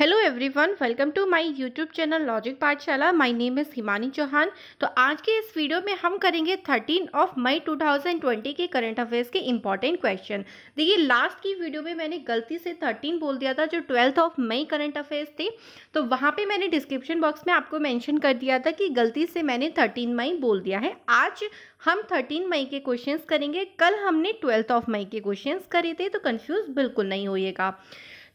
hello everyone welcome to my YouTube channel logic Pathshala my name is Himani Chauhan तो आज के इस वीडियो में हम करेंगे 13 ऑफ मई 2020 के करंट अफेयर्स के इंपॉर्टेंट क्वेश्चन देखिए लास्ट की वीडियो में मैंने गलती से 13 बोल दिया था जो ट्वेल्थ ऑफ मई करंट अफेयर्स थे तो वहाँ पर मैंने डिस्क्रिप्शन बॉक्स में आपको मैंशन कर दिया था कि गलती से मैंने थर्टीन मई बोल दिया है आज हम थर्टीन मई के क्वेश्चन करेंगे कल हमने ट्वेल्थ ऑफ मई के क्वेश्चन करे थे तो कन्फ्यूज़ बिल्कुल नहीं होइएगा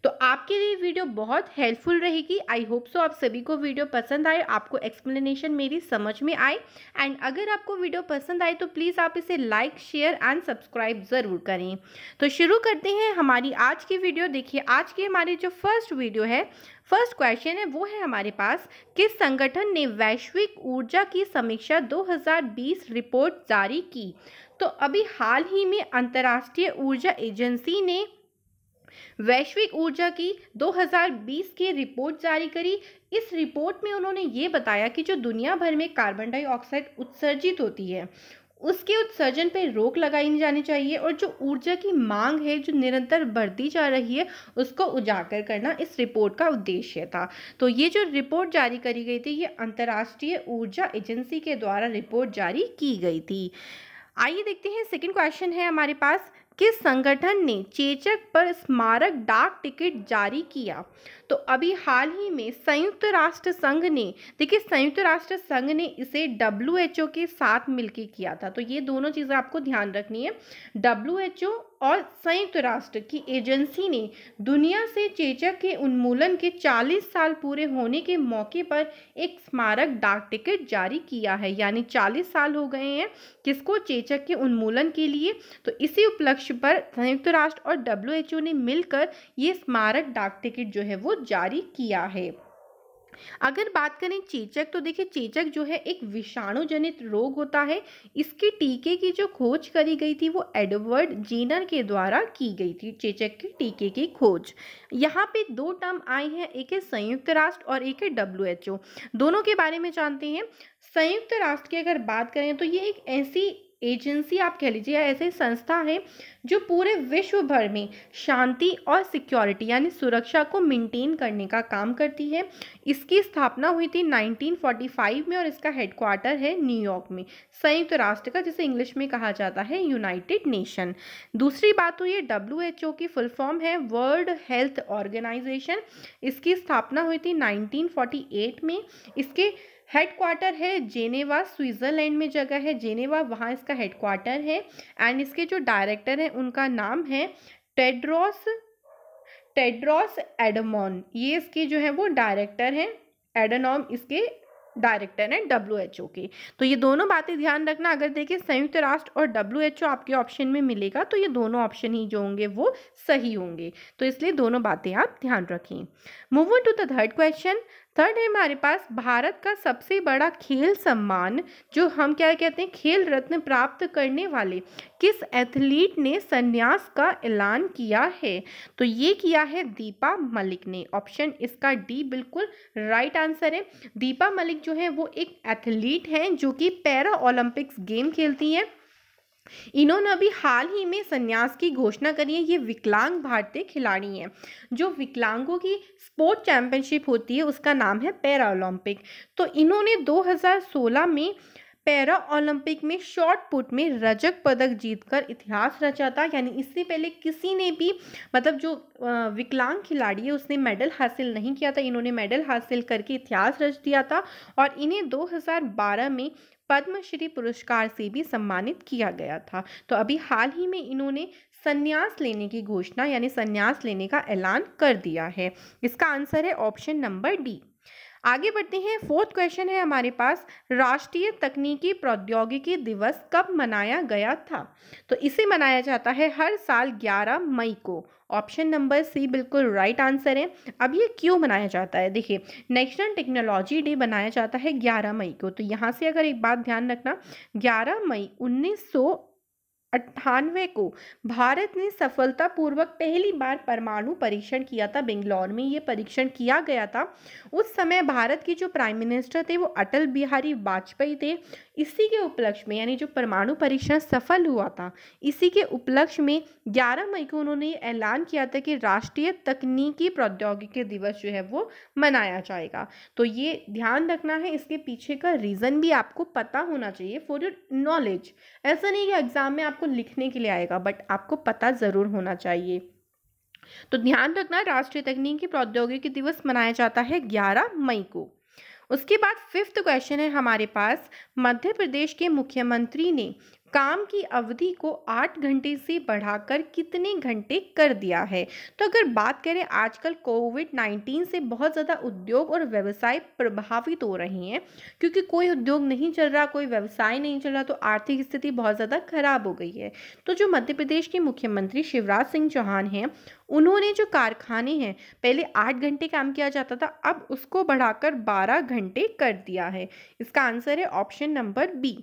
तो आपके लिए वीडियो बहुत हेल्पफुल रहेगी आई होप सो आप सभी को वीडियो पसंद आए आपको एक्सप्लेनेशन मेरी समझ में आए एंड अगर आपको वीडियो पसंद आए तो प्लीज़ आप इसे लाइक शेयर एंड सब्सक्राइब ज़रूर करें तो शुरू करते हैं हमारी आज की वीडियो देखिए आज की हमारी जो फर्स्ट वीडियो है फर्स्ट क्वेश्चन है वो है हमारे पास किस संगठन ने वैश्विक ऊर्जा की समीक्षा 2020 रिपोर्ट जारी की तो अभी हाल ही में अंतर्राष्ट्रीय ऊर्जा एजेंसी ने वैश्विक ऊर्जा की 2020 की रिपोर्ट जारी करी इस रिपोर्ट में उन्होंने ये बताया कि जो दुनिया भर में कार्बन डाइऑक्साइड उत्सर्जित होती है उसके उत्सर्जन पर रोक लगाई जानी चाहिए और जो ऊर्जा की मांग है जो निरंतर बढ़ती जा रही है उसको उजागर करना इस रिपोर्ट का उद्देश्य था तो ये जो रिपोर्ट जारी करी गई थी ये अंतर्राष्ट्रीय ऊर्जा एजेंसी के द्वारा रिपोर्ट जारी की गई थी आइए देखते हैं सेकंड क्वेश्चन है हमारे पास किस संगठन ने चेचक पर स्मारक डाक टिकट जारी किया तो अभी हाल ही में संयुक्त राष्ट्र संघ ने देखिए संयुक्त राष्ट्र संघ ने इसे डब्ल्यू के साथ मिलकर किया था तो ये दोनों चीज़ें आपको ध्यान रखनी है डब्ल्यू और संयुक्त राष्ट्र की एजेंसी ने दुनिया से चेचक के उन्मूलन के 40 साल पूरे होने के मौके पर एक स्मारक डाक टिकट जारी किया है यानी 40 साल हो गए हैं किसको चेचक के उन्मूलन के लिए तो इसी उपलक्ष्य पर संयुक्त राष्ट्र और डब्ल्यू ने मिलकर ये स्मारक डाक टिकट जो है वो जारी किया है अगर बात करें चेचक तो देखिए चेचक जो है एक विषाणुजनित रोग होता है इसके टीके की जो खोज करी गई थी वो एडवर्ड जेनर के द्वारा की गई थी चेचक के टीके की खोज यहाँ पे दो टर्म आए हैं एक है संयुक्त राष्ट्र और एक है डब्ल्यू दोनों के बारे में जानते हैं संयुक्त राष्ट्र की अगर बात करें तो ये एक ऐसी एजेंसी आप कह लीजिए या ऐसे संस्था है जो पूरे विश्व भर में शांति और सिक्योरिटी यानी सुरक्षा को मेंटेन करने का काम करती है इसकी स्थापना हुई थी 1945 में और इसका हेडक्वार्टर है न्यूयॉर्क में संयुक्त तो राष्ट्र का जिसे इंग्लिश में कहा जाता है यूनाइटेड नेशन दूसरी बात तो ये डब्ल्यू की फुल फॉर्म है वर्ल्ड हेल्थ ऑर्गेनाइजेशन इसकी स्थापना हुई थी नाइनटीन में इसके हेडक्वार्टर है जेनेवा स्विट्ज़रलैंड में जगह है जेनेवा वहाँ इसका हेडक्वार्टर है एंड इसके जो डायरेक्टर हैं उनका नाम है टेड्रॉस टेड्रॉस एडमोन ये इसके जो है वो डायरेक्टर हैं एडनॉम इसके डायरेक्टर हैं डब्ल्यू एच ओ के तो ये दोनों बातें ध्यान रखना अगर देखिए संयुक्त राष्ट्र और डब्ल्यू एच ओ आपके ऑप्शन में मिलेगा तो ये दोनों ऑप्शन ही जो होंगे वो सही होंगे तो इसलिए दोनों बातें आप ध्यान रखें move on to the third question third है हमारे पास भारत का सबसे बड़ा खेल सम्मान जो हम क्या कहते हैं खेल रत्न प्राप्त करने वाले किस एथलीट ने संन्यास का ऐलान किया है तो ये किया है दीपा मलिक ने ऑप्शन इसका डी बिल्कुल राइट आंसर है दीपा मलिक जो है वो एक एथलीट हैं जो कि पैरा ओलंपिक्स गेम खेलती हैं इन्होंने अभी हाल ही में संन्यास की घोषणा करी है ये विकलांग भारतीय खिलाड़ी हैं जो विकलांगों की स्पोर्ट चैंपियनशिप होती है उसका नाम है पैरा ओलंपिक तो इन्होंने 2016 में पैरा ओलंपिक में शॉर्ट पुट में रजक पदक जीतकर इतिहास रचा था यानी इससे पहले किसी ने भी मतलब जो विकलांग खिलाड़ी है उसने मेडल हासिल नहीं किया था इन्होंने मेडल हासिल करके इतिहास रच दिया था और इन्हें 2012 में पद्मश्री पुरस्कार से भी सम्मानित किया गया था तो अभी हाल ही में इन्होंने संन्यास लेने की घोषणा यानी संन्यास लेने का ऐलान कर दिया है इसका आंसर है ऑप्शन नंबर डी आगे बढ़ते हैं फोर्थ क्वेश्चन है हमारे पास राष्ट्रीय तकनीकी प्रौद्योगिकी दिवस कब मनाया गया था तो इसे मनाया जाता है हर साल 11 मई को ऑप्शन नंबर सी बिल्कुल राइट आंसर है अब ये क्यों मनाया जाता है देखिए नेशनल टेक्नोलॉजी डे मनाया जाता है 11 मई को तो यहाँ से अगर एक बात ध्यान रखना 11 मई उन्नीस अट्ठानवे को भारत ने सफलतापूर्वक पहली बार परमाणु परीक्षण किया था बेंगलोर में ये परीक्षण किया गया था उस समय भारत के जो प्राइम मिनिस्टर थे वो अटल बिहारी वाजपेयी थे इसी के उपलक्ष्य में यानी जो परमाणु परीक्षण सफल हुआ था इसी के उपलक्ष्य में 11 मई को उन्होंने ऐलान किया था कि राष्ट्रीय तकनीकी प्रौद्योगिकी दिवस जो है वो मनाया जाएगा तो ये ध्यान रखना है इसके पीछे का रीज़न भी आपको पता होना चाहिए फॉर योर नॉलेज ऐसा नहीं कि एग्ज़ाम में आपको आपको लिखने के लिए आएगा बट आपको पता ज़रूर होना चाहिए तो ध्यान रखना राष्ट्रीय तकनीकी प्रौद्योगिकी दिवस मनाया जाता है 11 मई को उसके बाद फिफ्थ क्वेश्चन है हमारे पास मध्य प्रदेश के मुख्यमंत्री ने काम की अवधि को आठ घंटे से बढ़ाकर कितने घंटे कर दिया है तो अगर बात करें आजकल कोविड नाइन्टीन से बहुत ज़्यादा उद्योग और व्यवसाय प्रभावित हो रहे हैं क्योंकि कोई उद्योग नहीं चल रहा कोई व्यवसाय नहीं चल रहा तो आर्थिक स्थिति बहुत ज़्यादा खराब हो गई है तो जो मध्य प्रदेश के मुख्यमंत्री शिवराज सिंह चौहान हैं उन्होंने जो कारखाने हैं पहले आठ घंटे काम किया जाता था अब उसको बढ़ाकर बारह घंटे कर दिया है इसका आंसर है ऑप्शन नंबर बी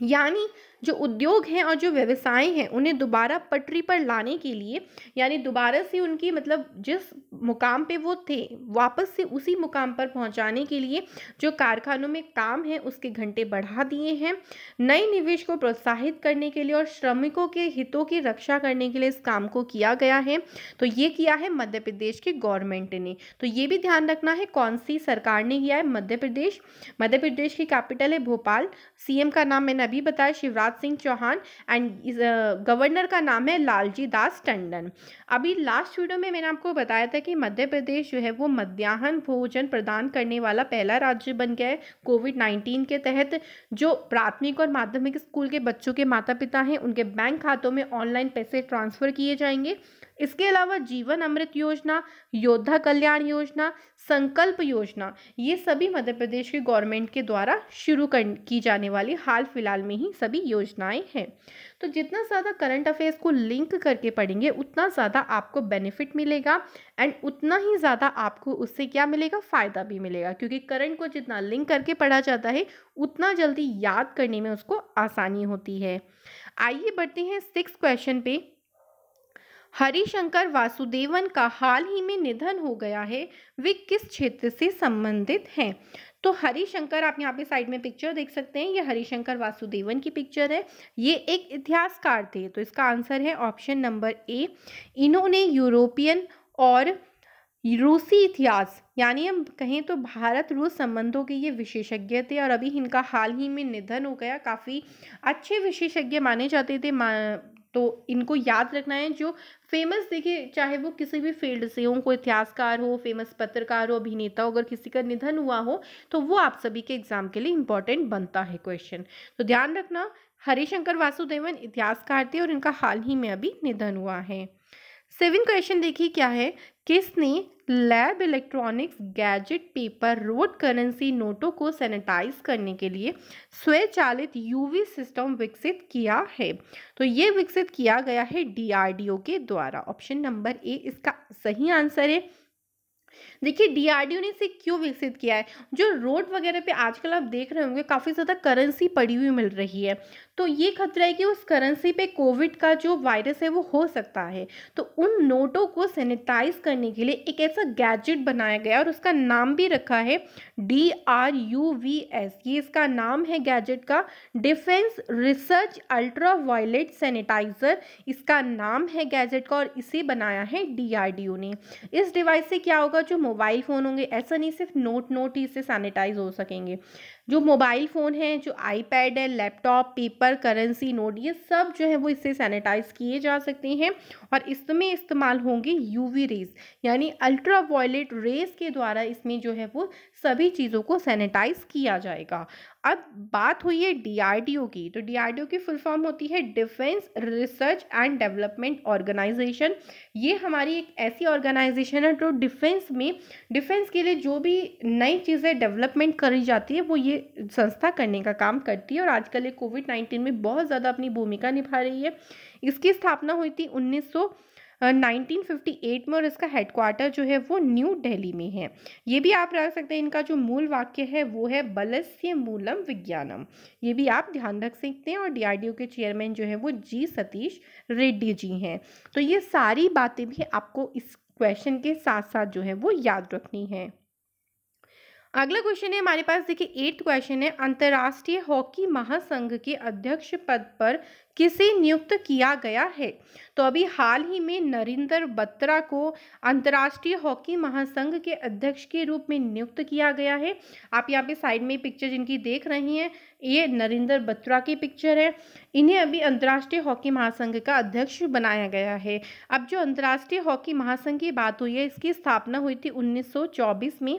يعني जो उद्योग हैं और जो व्यवसाय हैं उन्हें दोबारा पटरी पर लाने के लिए यानी दोबारा से उनकी मतलब जिस मुकाम पे वो थे वापस से उसी मुकाम पर पहुंचाने के लिए जो कारखानों में काम है उसके घंटे बढ़ा दिए हैं नए निवेश को प्रोत्साहित करने के लिए और श्रमिकों के हितों की रक्षा करने के लिए इस काम को किया गया है तो ये किया है मध्य प्रदेश के गवर्नमेंट ने तो ये भी ध्यान रखना है कौन सी सरकार ने किया है मध्य प्रदेश मध्य प्रदेश की कैपिटल है भोपाल सीएम का नाम मैंने अभी बताया शिवराज प्रहलाद सिंह चौहान एंड गवर्नर का नाम है लालजी दास टंडन अभी लास्ट वीडियो में मैंने आपको बताया था कि मध्य प्रदेश जो है वो मध्याह्न भोजन प्रदान करने वाला पहला राज्य बन गया है कोविड नाइन्टीन के तहत जो प्राथमिक और माध्यमिक स्कूल के बच्चों के माता पिता हैं उनके बैंक खातों में ऑनलाइन पैसे ट्रांसफ़र किए जाएंगे इसके अलावा जीवन अमृत योजना योद्धा कल्याण योजना संकल्प योजना ये सभी मध्य प्रदेश के गवर्नमेंट के द्वारा शुरू कर की जाने वाली हाल फिलहाल में ही सभी योजनाएं हैं तो जितना ज़्यादा करंट अफेयर्स को लिंक करके पढ़ेंगे उतना ज़्यादा आपको बेनिफिट मिलेगा एंड उतना ही ज़्यादा आपको उससे क्या मिलेगा फ़ायदा भी मिलेगा क्योंकि करंट को जितना लिंक करके पढ़ा जाता है उतना जल्दी याद करने में उसको आसानी होती है आइए बढ़ते हैं सिक्स क्वेश्चन पे हरिशंकर वासुदेवन का हाल ही में निधन हो गया है वे किस क्षेत्र से संबंधित हैं तो हरिशंकर आप यहाँ पे साइड में पिक्चर देख सकते हैं ये हरिशंकर वासुदेवन की पिक्चर है ये एक इतिहासकार थे तो इसका आंसर है ऑप्शन नंबर ए इन्होंने यूरोपियन और रूसी इतिहास यानी हम कहें तो भारत रूस संबंधों के ये विशेषज्ञ थे और अभी इनका हाल ही में निधन हो गया काफ़ी अच्छे विशेषज्ञ माने जाते थे मा... तो इनको याद रखना है जो फेमस देखिए चाहे वो किसी भी फील्ड से हो कोई इतिहासकार हो फेमस पत्रकार हो अभिनेता हो अगर किसी का निधन हुआ हो तो वो आप सभी के एग्जाम के लिए इंपॉर्टेंट बनता है क्वेश्चन तो ध्यान रखना हरिशंकर वासुदेवन इतिहासकार थे और इनका हाल ही में अभी निधन हुआ है सेवन क्वेश्चन देखिए क्या है किसने lab electronics gadget paper road currency नोटों को सैनिटाइज करने के लिए स्वचालित यूवी सिस्टम विकसित किया है तो ये विकसित किया गया है डीआरडीओ के द्वारा ऑप्शन नंबर ए इसका सही आंसर है देखिए डीआरडीओ ने इसे क्यों विकसित किया है जो रोड वगैरह पे आजकल आप देख रहे होंगे काफ़ी ज़्यादा करेंसी पड़ी हुई मिल रही है तो ये खतरा है कि उस करेंसी पे कोविड का जो वायरस है वो हो सकता है तो उन नोटों को सैनिटाइज करने के लिए एक ऐसा गैजेट बनाया गया और उसका नाम भी रखा है D R U V S ये इसका नाम है गैजेट का defence research ultra violet sanitiser इसका नाम है गैजेट का और इसे बनाया है डी ने इस डिवाइस से क्या होगा जो मोबाइल फ़ोन होंगे ऐसा नहीं सिर्फ नोट नोट ही इससे सैनिटाइज हो सकेंगे जो मोबाइल फ़ोन है जो आईपैड है लैपटॉप पेपर करेंसी नोट ये सब जो है वो इससे सैनिटाइज किए जा सकते हैं और इसमें इस्तेमाल होंगे यूवी रेज यानी अल्ट्रा वायलेट रेज के द्वारा इसमें जो है वो सभी चीज़ों को सैनिटाइज किया जाएगा अब बात हुई है डीआरडीओ की तो डीआरडीओ की फुल फॉर्म होती है defence research and development organisation ये हमारी एक ऐसी ऑर्गेनाइजेशन है जो तो डिफेंस में डिफेंस के लिए जो भी नई चीज़ें डेवलपमेंट करी जाती है वो ये संस्था करने का काम करती है और आजकल ये कोविड नाइन्टीन में बहुत ज़्यादा अपनी भूमिका निभा रही है इसकी स्थापना हुई थी उन्नीस 1958 में और इसका हेडक्वार्टर जो है वो न्यू दिल्ली में है ये भी आप रख सकते हैं इनका जो मूल वाक्य है वो है बलस्य मूलम विज्ञानम ये भी आप ध्यान रख सकते हैं और डीआरडीओ के चेयरमैन जो है वो जी सतीश रेड्डी जी हैं तो ये सारी बातें भी आपको इस क्वेश्चन के साथ साथ जो है वो याद रखनी है अगला क्वेश्चन है हमारे पास देखिए एट्थ क्वेश्चन है अंतर्राष्ट्रीय हॉकी महासंघ के अध्यक्ष पद पर किसे नियुक्त किया गया है तो अभी हाल ही में नरेंद्र बत्रा को अंतर्राष्ट्रीय हॉकी महासंघ के अध्यक्ष के रूप में नियुक्त किया गया है आप यहाँ पे साइड में पिक्चर जिनकी देख रहे हैं ये नरेंद्र बत्रा की पिक्चर है इन्हें अभी अंतर्राष्ट्रीय हॉकी महासंघ का अध्यक्ष बनाया गया है अब जो अंतर्राष्ट्रीय हॉकी महासंघ की बात हुई है इसकी स्थापना हुई थी 1924 में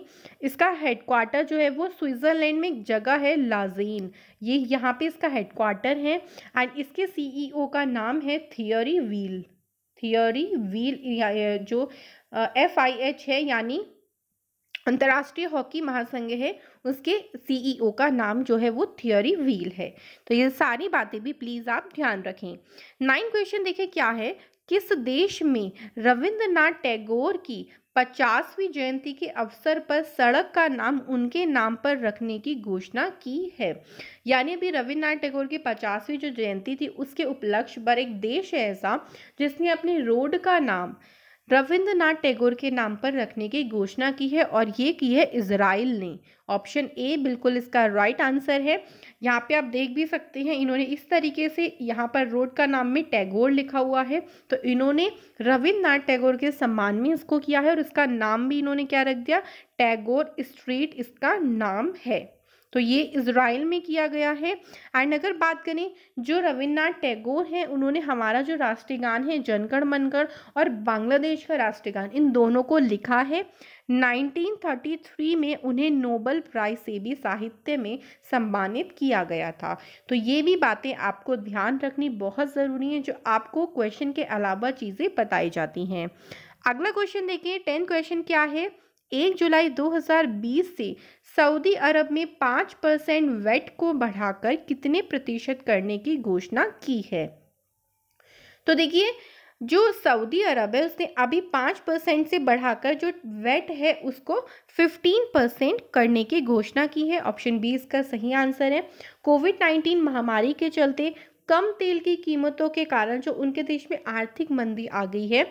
इसका हेडक्वार्टर जो है वो स्विट्ज़रलैंड में एक जगह है लाजीन ये यहाँ पे इसका हेडक्वार्टर है एंड इसकी के सीईओ e का नाम है थियोरी व्हील थियोरी व्हील जो एफ आई एच है यानी अंतर्राष्ट्रीय हॉकी महासंघ है उसके सीईओ e का नाम जो है वो थियोरी व्हील है तो ये सारी बातें भी प्लीज़ आप ध्यान रखें नाइन क्वेश्चन देखें क्या है किस देश में रविंद्रनाथ टैगोर की पचासवीं जयंती के अवसर पर सड़क का नाम उनके नाम पर रखने की घोषणा की है यानी अभी रविन्द्रनाथ टैगोर की पचासवीं जो जयंती थी उसके उपलक्ष्य पर एक देश है ऐसा जिसने अपने रोड का नाम रविंद्रनाथ टैगोर के नाम पर रखने की घोषणा की है और ये की है इसराइल ने ऑप्शन ए बिल्कुल इसका राइट आंसर है यहाँ पे आप देख भी सकते हैं इन्होंने इस तरीके से यहाँ पर रोड का नाम में टैगोर लिखा हुआ है तो इन्होंने रविंद्रनाथ टैगोर के सम्मान में इसको किया है और इसका नाम भी इन्होंने क्या रख दिया टैगोर स्ट्रीट इसका नाम है तो ये इसराइल में किया गया है एंड अगर बात करें जो रविन्द्रनाथ टैगोर हैं उन्होंने हमारा जो राष्ट्रीय गान है जनगण मनगढ़ और बांग्लादेश का राष्ट्रीय गान इन दोनों को लिखा है 1933 में उन्हें नोबल प्राइज से भी साहित्य में सम्मानित किया गया था तो ये भी बातें आपको ध्यान रखनी बहुत ज़रूरी है जो आपको क्वेश्चन के अलावा चीज़ें बताई जाती हैं अगला क्वेश्चन देखिए टेन क्वेश्चन क्या है एक जुलाई 2020 से सऊदी अरब में पाँच परसेंट वेट को बढ़ाकर कितने प्रतिशत करने की घोषणा की है तो देखिए जो सऊदी अरब है उसने अभी पाँच परसेंट से बढ़ाकर जो वेट है उसको फिफ्टीन परसेंट करने की घोषणा की है ऑप्शन बी इसका सही आंसर है कोविड नाइन्टीन महामारी के चलते कम तेल की कीमतों के कारण जो उनके देश में आर्थिक मंदी आ गई है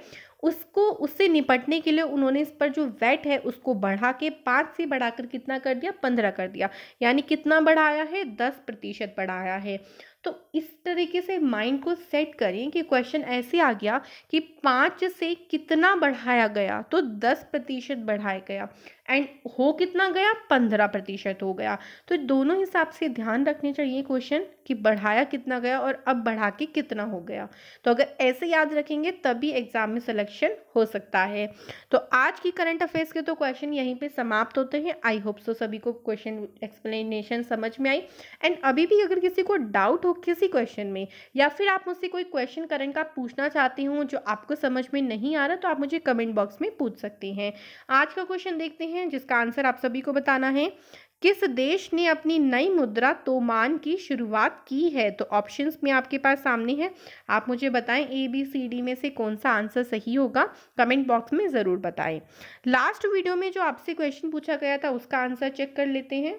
उसको उससे निपटने के लिए उन्होंने इस पर जो वैट है उसको बढ़ा के पाँच से बढ़ाकर कितना कर दिया पंद्रह कर दिया यानी कितना बढ़ाया है दस प्रतिशत बढ़ाया है तो इस तरीके से माइंड को सेट करें कि क्वेश्चन ऐसे आ गया कि पाँच से कितना बढ़ाया गया तो दस प्रतिशत बढ़ाया गया एंड हो कितना गया पंद्रह प्रतिशत हो गया तो दोनों हिसाब से ध्यान रखने चाहिए क्वेश्चन कि बढ़ाया कितना गया और अब बढ़ा के कितना हो गया तो अगर ऐसे याद रखेंगे तभी एग्जाम में सिलेक्शन हो सकता है तो आज की करंट अफेयर्स के तो क्वेश्चन यहीं पे समाप्त होते हैं आई होप सो सभी को क्वेश्चन एक्सप्लेनेशन समझ में आई एंड अभी भी अगर किसी को डाउट हो किसी क्वेश्चन में या फिर आप मुझसे कोई क्वेश्चन करंट का पूछना चाहती हूँ जो आपको समझ में नहीं आ रहा तो आप मुझे कमेंट बॉक्स में पूछ सकती हैं आज का क्वेश्चन देखते हैं हैं जिसका आंसर आप सभी को बताना है किस देश ने अपनी नई मुद्रा तोमान की शुरुआत की है तो ऑप्शंस में आपके पास सामने है आप मुझे बताएं ए बी सी डी में से कौन सा आंसर सही होगा कमेंट बॉक्स में ज़रूर बताएं लास्ट वीडियो में जो आपसे क्वेश्चन पूछा गया था उसका आंसर चेक कर लेते हैं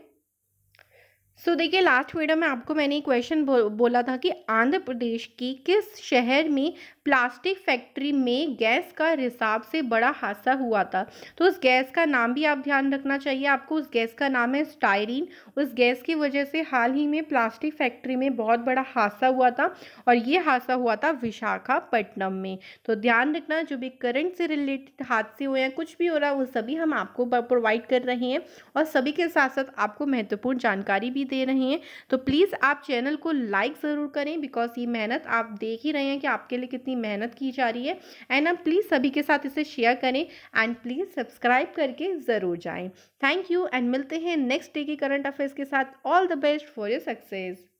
सो so, देखिए लास्ट वीडियो में आपको मैंने क्वेश्चन बो, बोला था कि आंध्र प्रदेश की किस शहर में प्लास्टिक फैक्ट्री में गैस का रिसाव से बड़ा हादसा हुआ था तो उस गैस का नाम भी आप ध्यान रखना चाहिए आपको उस गैस का नाम है स्टायरीन उस गैस की वजह से हाल ही में प्लास्टिक फैक्ट्री में बहुत बड़ा हादसा हुआ था और ये हादसा हुआ था विशाखापट्टनम में तो ध्यान रखना जो भी करंट से रिलेटेड हादसे हुए हैं कुछ भी हो रहा है वो सभी हम आपको प्रोवाइड कर रहे हैं और सभी के साथ साथ आपको महत्वपूर्ण जानकारी भी दे रहे हैं तो प्लीज़ आप चैनल को लाइक ज़रूर करें बिकॉज ये मेहनत आप देख ही रहे हैं कि आपके लिए कितनी मेहनत की जा रही है एंड आप प्लीज़ सभी के साथ इसे शेयर करें एंड प्लीज़ सब्सक्राइब करके ज़रूर जाएँ थैंक यू एंड मिलते हैं नेक्स्ट डे के करंट अफेयर्स के साथ all the best for your success